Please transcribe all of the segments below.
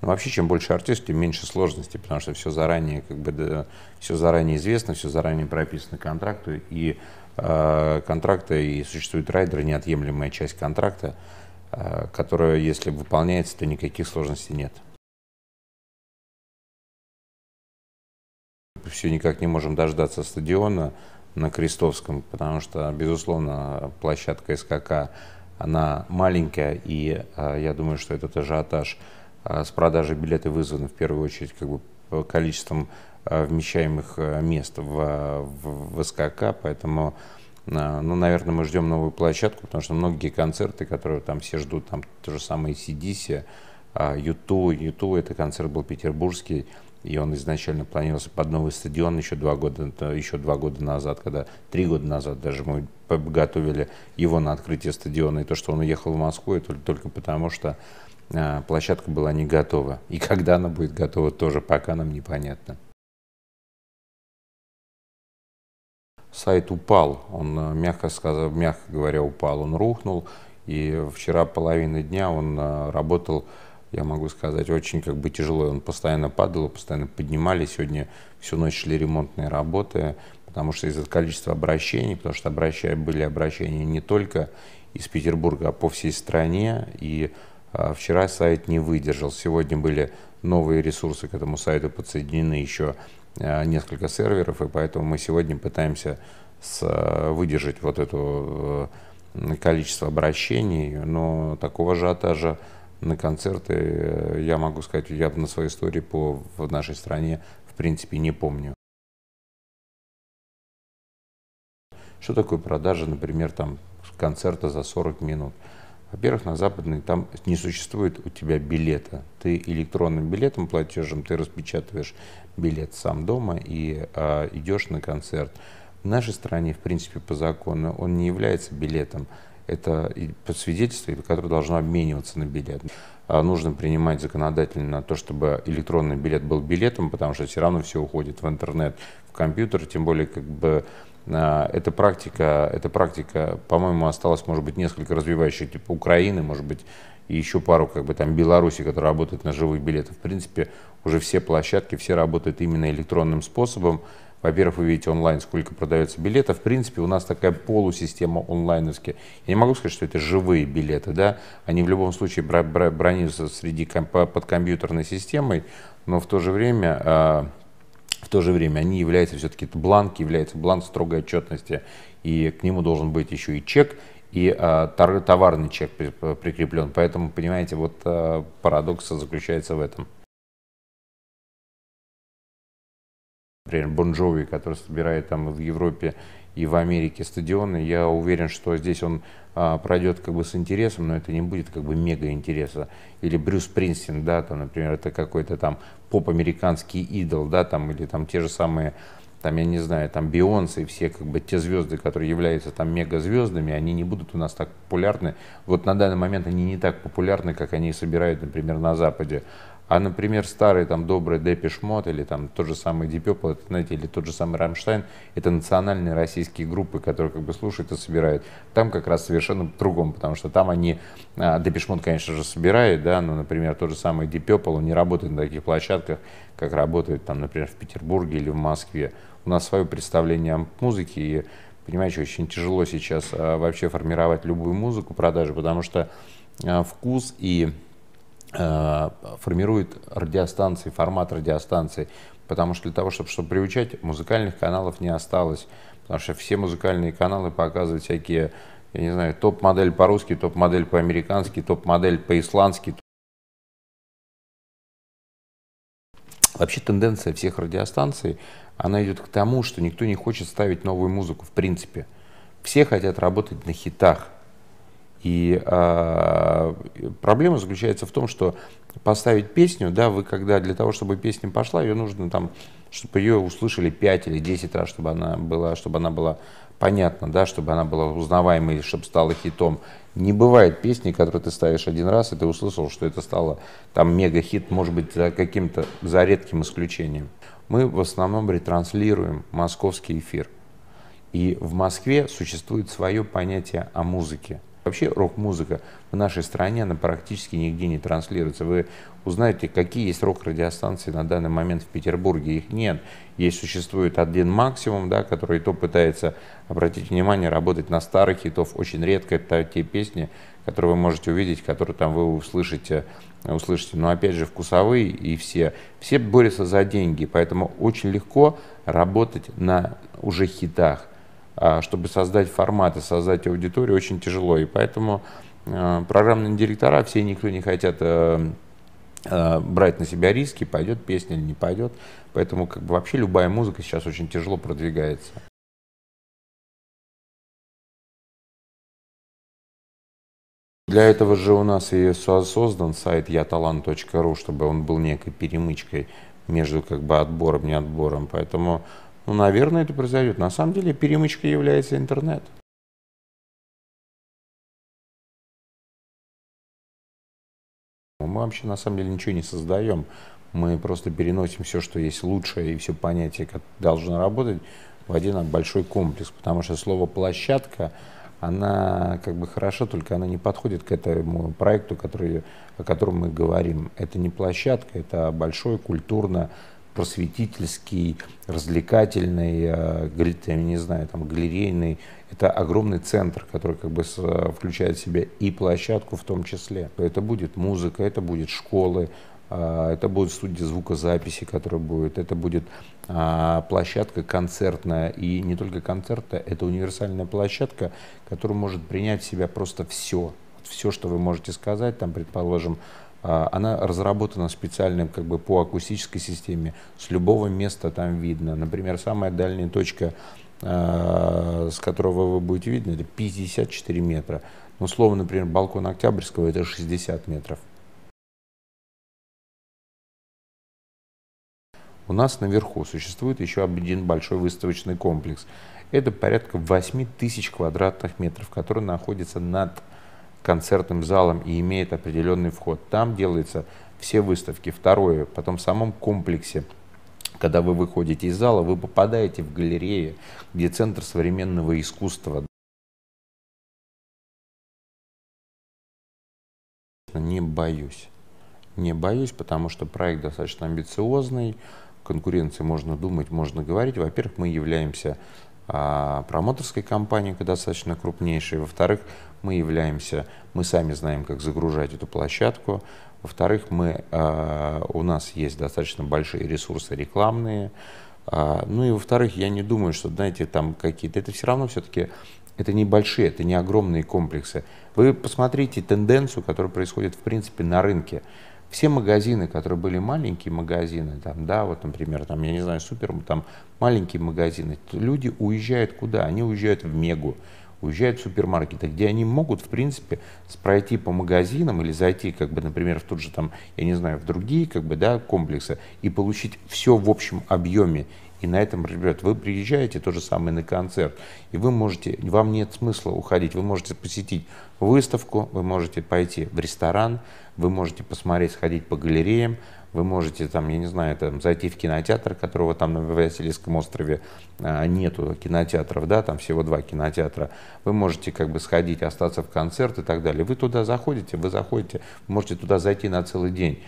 Но вообще, чем больше артист, тем меньше сложностей, потому что все заранее, как бы, да, все заранее известно, все заранее прописано контракту, и э, контракта, и существует райдер, неотъемлемая часть контракта, э, которая, если выполняется, то никаких сложностей нет. Все никак не можем дождаться стадиона на Крестовском, потому что, безусловно, площадка СКК, она маленькая, и э, я думаю, что этот ажиотаж – а с продажи билеты вызваны в первую очередь как бы количеством а, вмещаемых а, мест в, в, в СКК, поэтому, ну, наверное, мы ждем новую площадку, потому что многие концерты, которые там все ждут, там то же самое CDC, Юту, Юту, это концерт был петербургский, и он изначально планировался под новый стадион еще два года, еще два года назад, когда три года назад даже мы готовили его на открытие стадиона, и то, что он уехал в Москву, это только потому, что а, площадка была не готова. И когда она будет готова, тоже пока нам непонятно. Сайт упал, он, э, мягко, сказав, мягко говоря, упал, он рухнул. И вчера половина дня он э, работал, я могу сказать, очень как бы тяжело. Он постоянно падал, постоянно поднимали. Сегодня всю ночь шли ремонтные работы, потому что из-за количества обращений, потому что обращая, были обращения не только из Петербурга, а по всей стране. И а, вчера сайт не выдержал. Сегодня были новые ресурсы к этому сайту подсоединены еще а, несколько серверов, и поэтому мы сегодня пытаемся а, выдержать вот это э, количество обращений, но такого ажиотажа на концерты, э, я могу сказать, я на своей истории по в нашей стране в принципе не помню. Что такое продажа, например, там концерта за 40 минут? Во-первых, на западный там не существует у тебя билета. Ты электронным билетом платежем, ты распечатываешь билет сам дома и а, идешь на концерт. В нашей стране, в принципе, по закону он не является билетом. Это по свидетельству, которое должно обмениваться на билет. А нужно принимать законодательно на то, чтобы электронный билет был билетом, потому что все равно все уходит в интернет, в компьютер, тем более как бы а, эта практика, эта практика, по-моему, осталась, может быть, несколько развивающих, типа Украины, может быть, и еще пару, как бы там, Беларуси, которые работают на живых билетах. В принципе, уже все площадки, все работают именно электронным способом. Во-первых, вы видите онлайн, сколько продается билетов. В принципе, у нас такая полусистема онлайновская. Я не могу сказать, что это живые билеты, да. Они в любом случае бронируются среди комп- под компьютерной системой, но в то же время а, в то же время они являются все-таки бланк, является бланк строгой отчетности, и к нему должен быть еще и чек, и э, товарный чек прикреплен. Поэтому, понимаете, вот э, парадокс заключается в этом. Например, Бонжови, который собирает там в Европе и в Америке стадионы. Я уверен, что здесь он а, пройдет как бы с интересом, но это не будет как бы мега интереса. Или Брюс Принстин, да, там, например, это какой-то там поп-американский идол, да, там, или там те же самые там, я не знаю, там Бионсы и все как бы те звезды, которые являются там мега звездами, они не будут у нас так популярны. Вот на данный момент они не так популярны, как они собирают, например, на Западе. А, например, старый там добрый Depeche Mode или там тот же самый Deep знаете, или тот же самый Рамштайн, это национальные российские группы, которые как бы слушают и собирают. Там как раз совершенно по-другому, потому что там они, Depeche а, Mode, конечно же, собирает, да, но, например, тот же самый Deep Purple, он не работает на таких площадках, как работает там, например, в Петербурге или в Москве. У нас свое представление о музыке, и, понимаете, очень тяжело сейчас а, вообще формировать любую музыку продажи, потому что а, вкус и Э, формирует радиостанции, формат радиостанции, потому что для того, чтобы, чтобы приучать, музыкальных каналов не осталось, потому что все музыкальные каналы показывают всякие, я не знаю, топ-модель по-русски, топ-модель по-американски, топ-модель по-исландски. Вообще тенденция всех радиостанций, она идет к тому, что никто не хочет ставить новую музыку в принципе. Все хотят работать на хитах – и а, проблема заключается в том, что поставить песню, да, вы когда для того, чтобы песня пошла, ее нужно там, чтобы ее услышали 5 или 10 раз, чтобы она была, чтобы она была понятна, да, чтобы она была узнаваемой, чтобы стала хитом. Не бывает песни, которую ты ставишь один раз, и ты услышал, что это стало там мега-хит, может быть, за каким-то, за редким исключением. Мы в основном ретранслируем московский эфир. И в Москве существует свое понятие о музыке – Вообще рок-музыка в нашей стране, она практически нигде не транслируется. Вы узнаете, какие есть рок-радиостанции на данный момент в Петербурге. Их нет. Есть существует один максимум, да, который то пытается, обратить внимание, работать на старых хитов. Очень редко это те песни, которые вы можете увидеть, которые там вы услышите. Э, услышите. Но опять же, вкусовые и все. Все борются за деньги, поэтому очень легко работать на уже хитах. А, чтобы создать форматы, создать аудиторию, очень тяжело. И поэтому э, программные директора, все никто не хотят э, э, брать на себя риски, пойдет песня или не пойдет. Поэтому как бы вообще любая музыка сейчас очень тяжело продвигается. Для этого же у нас и создан сайт яталант.ру, чтобы он был некой перемычкой между как бы отбором и не отбором. Поэтому ну, наверное, это произойдет. На самом деле перемычкой является интернет. Мы вообще на самом деле ничего не создаем. Мы просто переносим все, что есть лучшее, и все понятие, как должно работать, в один большой комплекс. Потому что слово «площадка» она как бы хороша, только она не подходит к этому проекту, который, о котором мы говорим. Это не площадка, это большой культурно просветительский, развлекательный, э, я не знаю, там, галерейный. Это огромный центр, который как бы э, включает в себя и площадку в том числе. Это будет музыка, это будет школы, э, это будет студия звукозаписи, которая будет, это будет площадка концертная, и не только концертная, это универсальная площадка, которая может принять в себя просто все, все, что вы можете сказать, там, предположим, а, она разработана специальным как бы по акустической системе. С любого места там видно. Например, самая дальняя точка, а, с которого вы будете видно, это 54 метра. Ну, слово, например, балкон Октябрьского это 60 метров. У нас наверху существует еще один большой выставочный комплекс. Это порядка 8 тысяч квадратных метров, который находится над концертным залом и имеет определенный вход. Там делаются все выставки. Второе, потом в самом комплексе когда вы выходите из зала, вы попадаете в галерею, где Центр современного искусства не боюсь. Не боюсь, потому что проект достаточно амбициозный, конкуренции можно думать, можно говорить. Во-первых, мы являемся а, промоторской компании, достаточно крупнейшей. Во-вторых, мы являемся, мы сами знаем, как загружать эту площадку. Во-вторых, мы, а, у нас есть достаточно большие ресурсы рекламные. А, ну и во-вторых, я не думаю, что, знаете, там какие-то, это все равно все-таки это небольшие, это не огромные комплексы. Вы посмотрите тенденцию, которая происходит, в принципе, на рынке все магазины, которые были маленькие магазины, там, да, вот, например, там, я не знаю, супер, там, маленькие магазины, люди уезжают куда? Они уезжают в Мегу, уезжают в супермаркеты, где они могут, в принципе, пройти по магазинам или зайти, как бы, например, в тот же там, я не знаю, в другие, как бы, да, комплексы и получить все в общем объеме и на этом ребят, вы приезжаете то же самое на концерт, и вы можете, вам нет смысла уходить, вы можете посетить выставку, вы можете пойти в ресторан, вы можете посмотреть, сходить по галереям, вы можете там, я не знаю, там, зайти в кинотеатр, которого там на Васильевском острове а, нету кинотеатров, да, там всего два кинотеатра. Вы можете как бы сходить, остаться в концерт и так далее. Вы туда заходите, вы заходите, можете туда зайти на целый день.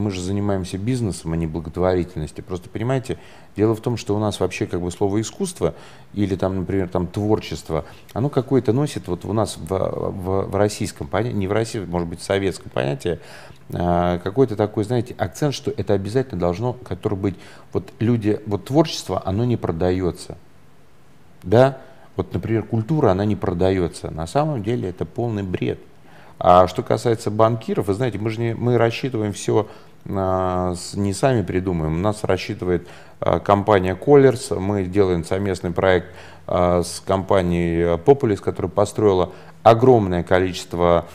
Мы же занимаемся бизнесом, а не благотворительностью. Просто понимаете, дело в том, что у нас вообще как бы слово искусство или там, например, там творчество, оно какое-то носит вот у нас в, в, в российском понятии, не в России, может быть, в советском понятии, а, какой-то такой, знаете, акцент, что это обязательно должно, который быть, вот люди, вот творчество, оно не продается. Да? Вот, например, культура, она не продается. На самом деле это полный бред. А что касается банкиров, вы знаете, мы же не, мы рассчитываем все а, не сами придумаем. Нас рассчитывает а, компания Колерс. Мы делаем совместный проект а, с компанией Populous, которая построила огромное количество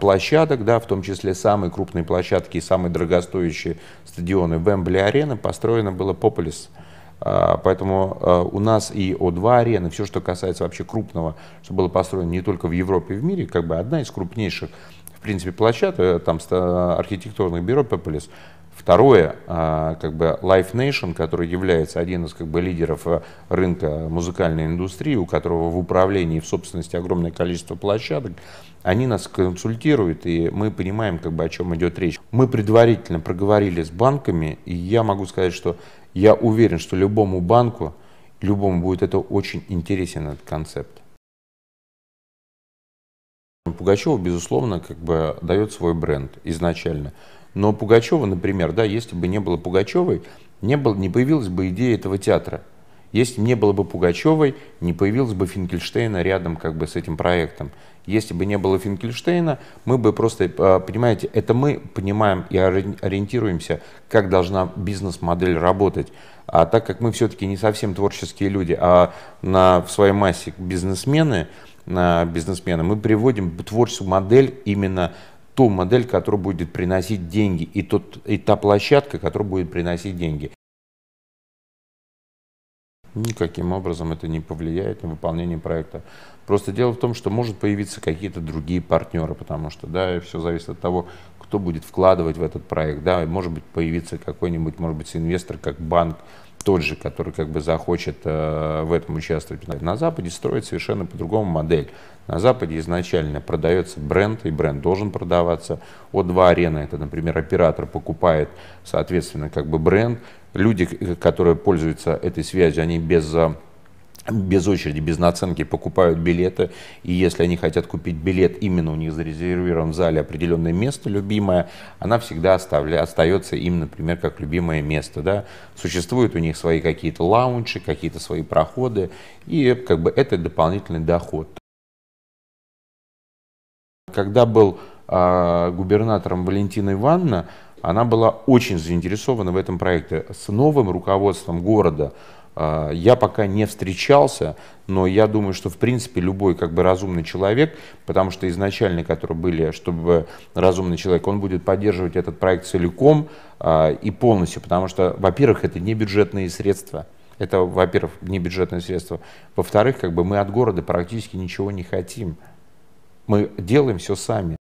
площадок, да, в том числе самые крупные площадки и самые дорогостоящие стадионы Вембли-арена, построено было Populous. Uh, а, поэтому а, у нас и О2 арена, все, что касается вообще крупного, что было построено не только в Европе и в мире, как бы одна из крупнейших, в принципе, площадок, э, там архитектурных бюро Пепелис, Второе, а, как бы Life Nation, который является один из как бы, лидеров э, рынка музыкальной индустрии, у которого в управлении и в собственности огромное количество площадок, они нас консультируют, и мы понимаем, как бы, о чем идет речь. Мы предварительно проговорили с банками, и я могу сказать, что я уверен, что любому банку, любому будет это очень интересен этот концепт. Пугачева, безусловно, как бы дает свой бренд изначально. Но Пугачева, например, да, если бы не было Пугачевой, не, было, не появилась бы идея этого театра. Если не было бы Пугачевой, не появилось бы Финкельштейна рядом как бы с этим проектом. Если бы не было Финкельштейна, мы бы просто, э, понимаете, это мы понимаем и ориентируемся, как должна бизнес-модель работать. А так как мы все-таки не совсем творческие люди, а на, в своей массе бизнесмены, на бизнесмены, мы приводим творческую модель именно ту модель, которая будет приносить деньги, и, тот, и та площадка, которая будет приносить деньги никаким образом это не повлияет на выполнение проекта. Просто дело в том, что может появиться какие-то другие партнеры, потому что, да, все зависит от того, кто будет вкладывать в этот проект, да, и может быть появиться какой-нибудь, может быть, инвестор, как банк, тот же, который как бы захочет э, в этом участвовать. На Западе строит совершенно по-другому модель. На Западе изначально продается бренд, и бренд должен продаваться. О2 Арена, это, например, оператор покупает, соответственно, как бы бренд. Люди, э, которые пользуются этой связью, они без э, без очереди, без наценки покупают билеты. И если они хотят купить билет, именно у них зарезервирован в зале определенное место любимое, она всегда оставля, остается им, например, как любимое место. Да? Существуют у них свои какие-то лаунчи, какие-то свои проходы, и как бы это дополнительный доход. Когда был э, губернатором Валентина Ивановна, она была очень заинтересована в этом проекте. С новым руководством города а, я пока не встречался, но я думаю, что в принципе любой как бы разумный человек, потому что изначально, которые были, чтобы разумный человек, он будет поддерживать этот проект целиком а, и полностью, потому что, во-первых, это не бюджетные средства. Это, во-первых, не бюджетные средства. Во-вторых, как бы мы от города практически ничего не хотим. Мы делаем все сами.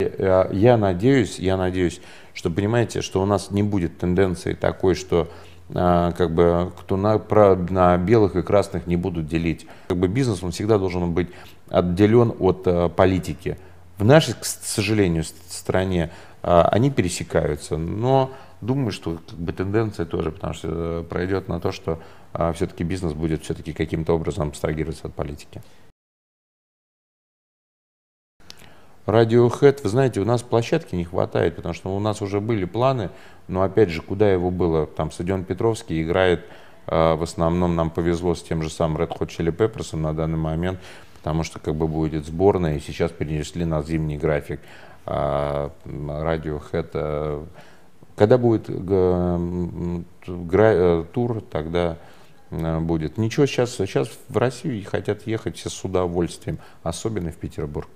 Я надеюсь, я надеюсь, что понимаете, что у нас не будет тенденции такой, что а, как бы кто на, про, на белых и красных не будут делить. Как бы бизнес он всегда должен быть отделен от э, политики. В нашей, к сожалению, стране э, они пересекаются, но думаю, что как бы, тенденция тоже, потому что э, пройдет на то, что э, все-таки бизнес будет все-таки каким-то образом абстрагироваться от политики. Radiohead, вы знаете, у нас площадки не хватает, потому что у нас уже были планы, но опять же, куда его было? Там стадион Петровский играет, э, в основном нам повезло с тем же самым Red Hot Chili Peppers на данный момент, потому что как бы будет сборная, и сейчас перенесли на зимний график. А Radiohead, э, когда будет э, тур, тогда э, будет. Ничего, сейчас, сейчас в Россию хотят ехать все с удовольствием, особенно в Петербург.